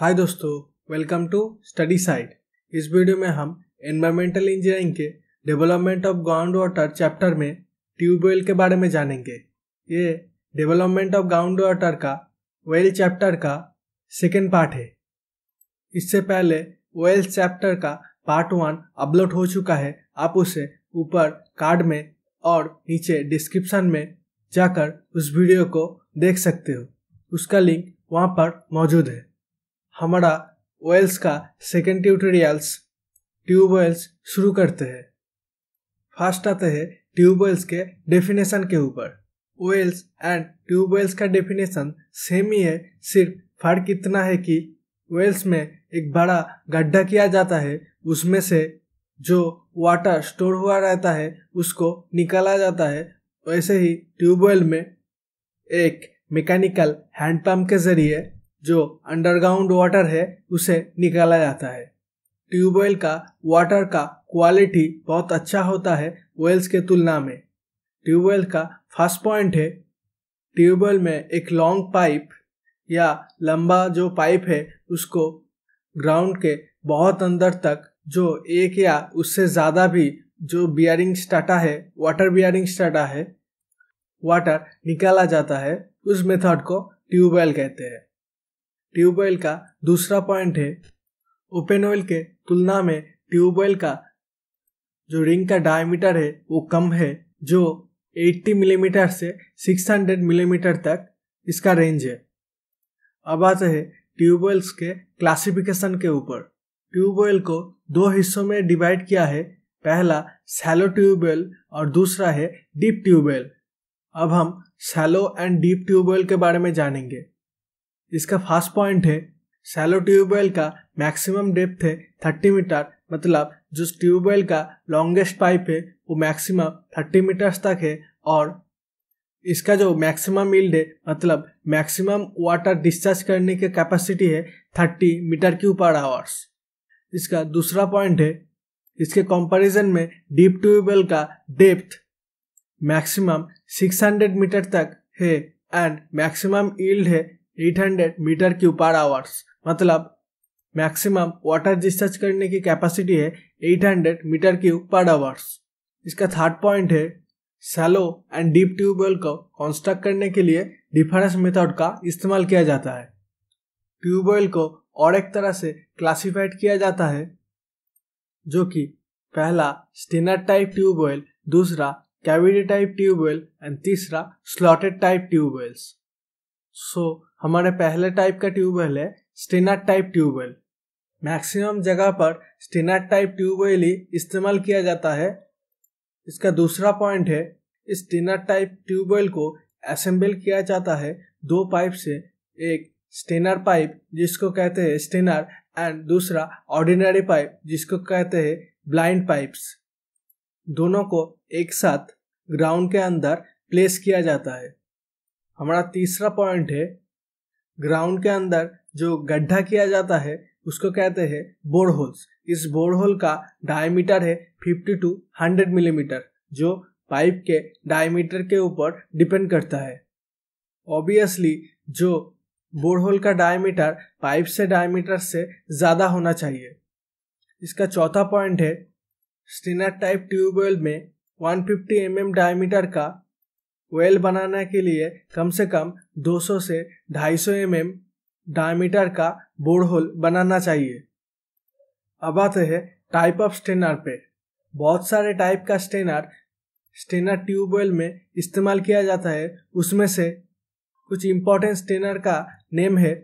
हाय दोस्तों welcome to study side इस video में हम एनवायरमेंटल इंजीनियरिंग के development of ground water chapter में ट्यूबवेल के बारे में जानेंगे ये डेवलपमेंट ऑफ ग्राउंड वाटर का वेल चैप्टर का सेकेंड पार्ट है इससे पहले वेल चैप्टर का पार्ट वन अपलोड हो चुका है आप उसे ऊपर कार्ड में और नीचे डिस्क्रिप्शन में जाकर उस वीडियो को देख सकते हो उसका लिंक वहाँ पर मौजूद है हमारा ऑयल्स का सेकेंड ट्यूटोरियल्स ट्यूब ऑयल्स शुरू करते हैं फर्स्ट आते हैं ट्यूब ऑयल्स के डेफिनेशन के ऊपर ऑयल्स एंड ट्यूब ऑयल्स का डेफिनेशन सेम ही है सिर्फ फर्क इतना है कि ऑयल्स में एक बड़ा गड्ढा किया जाता है उसमें से जो वाटर स्टोर हुआ रहता है उसको निकाला जाता है वैसे ही ट्यूबवेल में एक मैकेनिकल हैंडपम्प के ज़रिए जो अंडरग्राउंड वाटर है उसे निकाला जाता है ट्यूबवेल का वाटर का क्वालिटी बहुत अच्छा होता है वेल्स के तुलना में ट्यूबवेल का फर्स्ट पॉइंट है ट्यूबवेल में एक लॉन्ग पाइप या लंबा जो पाइप है उसको ग्राउंड के बहुत अंदर तक जो एक या उससे ज़्यादा भी जो बियरिंग स्टाटा है वाटर बियरिंग स्टाटा है वाटर निकाला जाता है उस मेथड को ट्यूबवेल कहते हैं ऑयल का दूसरा पॉइंट है ओपन ऑयल के तुलना में ऑयल का जो रिंग का डायमीटर है वो कम है जो 80 मिलीमीटर से 600 मिलीमीटर तक इसका रेंज है अब आते हैं ट्यूबवेल्स के क्लासिफिकेशन के ऊपर ट्यूबवेल को दो हिस्सों में डिवाइड किया है पहला सैलो ट्यूबवेल और दूसरा है डीप ट्यूबवेल अब हम सैलो एंड डीप ट्यूबवेल के बारे में जानेंगे इसका फास्ट पॉइंट है सैलो ट्यूबवेल का मैक्सिमम डेप्थ है थर्टी मीटर मतलब जिस ट्यूबवेल का लॉन्गेस्ट पाइप है वो मैक्सिमम थर्टी मीटर्स तक है और इसका जो मैक्सिमम मिल्ड है मतलब मैक्सिमम वाटर डिस्चार्ज करने की कैपेसिटी है thirty metre Q per hours इसका दूसरा पॉइंट है इसके कंपैरिजन में डीप ट्यूबवेल का डेप्थ मैक्सिमम 600 मीटर तक है एंड मैक्सिमम ईल्ड है 800 मीटर क्यू पर आवर्स मतलब मैक्सिमम वाटर डिस्चार्ज करने की कैपेसिटी है 800 मीटर क्यू पर आवर्स इसका थर्ड पॉइंट है सैलो एंड डीप ट्यूबवेल को कंस्ट्रक्ट करने के लिए डिफरेंस मेथड का इस्तेमाल किया जाता है ट्यूबवेल को और एक तरह से क्लासिफाइड किया जाता है जो कि पहला स्टेनर टाइप ट्यूबवेल दूसरा कैविटी टाइप ट्यूबवेल एंड तीसरा स्लॉटेड टाइप ट्यूबवेल्स सो हमारे पहले टाइप का ट्यूबवेल है स्टेनाट टाइप ट्यूबवेल मैक्सिमम जगह पर स्टेनाट टाइप ट्यूबवेल ही इस्तेमाल किया जाता है इसका दूसरा पॉइंट है इस स्टेनाट टाइप ट्यूबवेल को असेंबल किया जाता है दो पाइप से एक स्टेनर पाइप जिसको कहते हैं स्टेनर एंड दूसरा ऑर्डिनरी पाइप जिसको कहते हैं ब्लाइंड पाइप्स दोनों को एक साथ ग्राउंड के अंदर प्लेस किया जाता है हमारा तीसरा पॉइंट है ग्राउंड के अंदर जो गड्ढा किया जाता है उसको कहते हैं बोरहोल्स इस बोरहोल का डायमीटर है 50 टू 100 मिलीमीटर जो पाइप के डायमीटर के ऊपर डिपेंड करता है ऑब्वियसली जो बोरहोल का डायमीटर पाइप से डायमीटर से ज़्यादा होना चाहिए इसका चौथा पॉइंट है स्टीनर टाइप ट्यूबवेल में 150 फिफ्टी mm डायमीटर का वेल बनाने के लिए कम से कम 200 से 250 सौ एम डायमीटर का बोर होल बनाना चाहिए अब आते हैं टाइप ऑफ स्टेनर पे बहुत सारे टाइप का स्टेनर स्टेनर ट्यूब वेल में इस्तेमाल किया जाता है उसमें से कुछ इम्पोर्टेंट स्टेनर का नेम है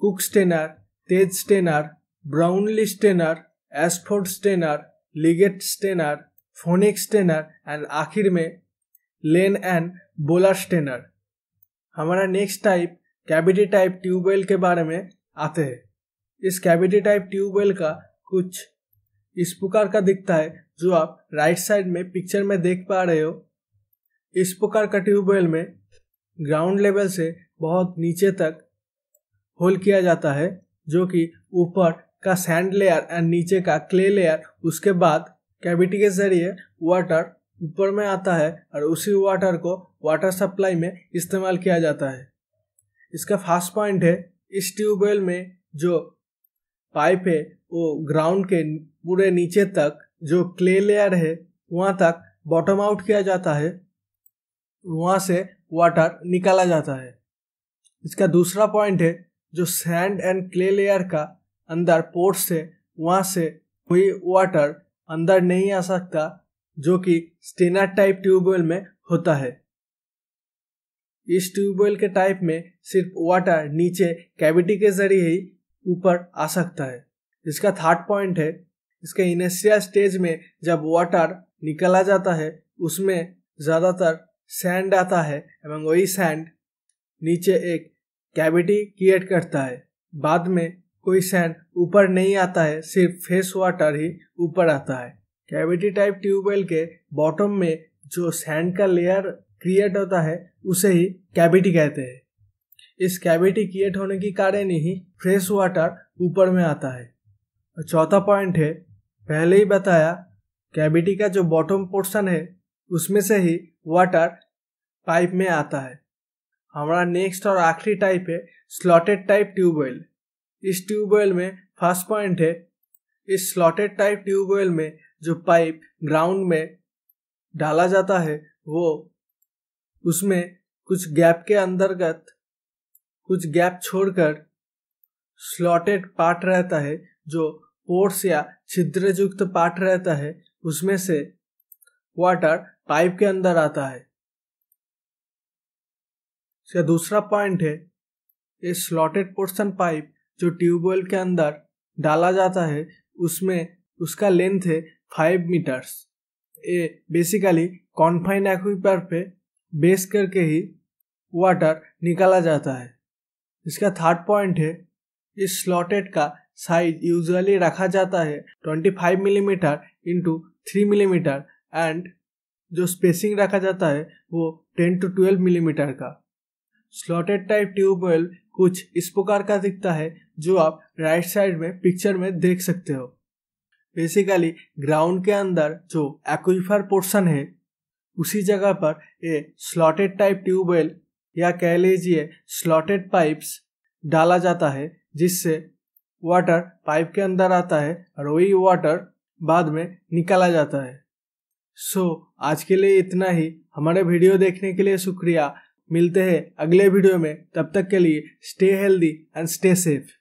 कुक स्टेनर तेज strainer Brownlie strainer Ashford strainer Liggett strainer phonic strainer and आखिर में लेन एंड बोलर स्टेनर हमारा next type cavity type tubewell के बारे में आते हैं इस कैविटी टाइप ट्यूबवेल का कुछ इस प्रकार का दिखता है जो आप राइट साइड में पिक्चर में देख पा रहे हो इस प्रकार का ट्यूबवेल में ग्राउंड लेवल से बहुत नीचे तक होल किया जाता है जो कि ऊपर का सैंड लेयर एंड नीचे का क्ले लेयर उसके बाद कैविटी के जरिए वाटर ऊपर में आता है और उसी वाटर को वाटर सप्लाई में इस्तेमाल किया जाता है इसका फास्ट पॉइंट है इस ट्यूबवेल में जो पाइप है वो ग्राउंड के पूरे नीचे तक जो क्ले लेयर है वहाँ तक बॉटम आउट किया जाता है वहाँ से वाटर निकाला जाता है इसका दूसरा पॉइंट है जो सैंड एंड क्ले लेयर का अंदर पोर्ट्स है वहाँ से कोई वाटर अंदर नहीं आ सकता जो कि स्टेना टाइप ट्यूबवेल में होता है इस ट्यूबवेल के टाइप में सिर्फ वाटर नीचे कैविटी के जरिए ही ऊपर आ सकता है इसका थर्ड पॉइंट है इसके इनेशियल स्टेज में जब वाटर निकला जाता है उसमें ज़्यादातर सैंड आता है एवं वही सैंड नीचे एक कैविटी क्रिएट करता है बाद में कोई सैंड ऊपर नहीं आता है सिर्फ फेस वाटर ही ऊपर आता है कैविटी टाइप ट्यूबवेल के बॉटम में जो सैंड का लेयर क्रिएट होता है उसे ही कैविटी कहते हैं इस कैविटी क्रिएट होने के कारण ही फ्रेश वाटर ऊपर में आता है और चौथा पॉइंट है पहले ही बताया कैविटी का जो बॉटम पोर्शन है उसमें से ही वाटर पाइप में आता है हमारा नेक्स्ट और आखिरी टाइप है स्लॉटेड टाइप ट्यूबवेल इस ट्यूबवेल में फर्स्ट पॉइंट है इस स्लॉटेड टाइप ट्यूबवेल में जो पाइप ग्राउंड में डाला जाता है वो उसमें कुछ गैप के अंतर्गत कुछ गैप छोड़कर स्लॉटेड पार्ट रहता है जो पोर्ट्स या छिद्रयुक्त पार्ट रहता है उसमें से वाटर पाइप के अंदर आता है या दूसरा पॉइंट है ये स्लॉटेड पोर्शन पाइप जो ट्यूबवेल के अंदर डाला जाता है उसमें उसका लेंथ है फाइव मीटर्स ये बेसिकली कॉन्फाइन एक्विपर पे बेस करके ही वाटर निकाला जाता है इसका थर्ड पॉइंट है इस स्लॉटेड का साइज यूजुअली रखा जाता है 25 millimetre into three millimetre and जो स्पेसिंग रखा जाता है वो 10 टू 12 मिलीमीटर का स्लॉटेड टाइप ट्यूबवेल कुछ इस प्रकार का दिखता है जो आप राइट साइड में पिक्चर में देख सकते हो बेसिकली ग्राउंड के अंदर जो एक्विफर पोर्शन है उसी जगह पर ये स्लॉटेड टाइप ट्यूबवेल या कह लीजिए स्लॉटेड पाइप्स डाला जाता है जिससे वाटर पाइप के अंदर आता है और वही वाटर बाद में निकाला जाता है सो so, आज के लिए इतना ही हमारे वीडियो देखने के लिए शुक्रिया मिलते हैं अगले वीडियो में तब तक के लिए stay healthy and stay safe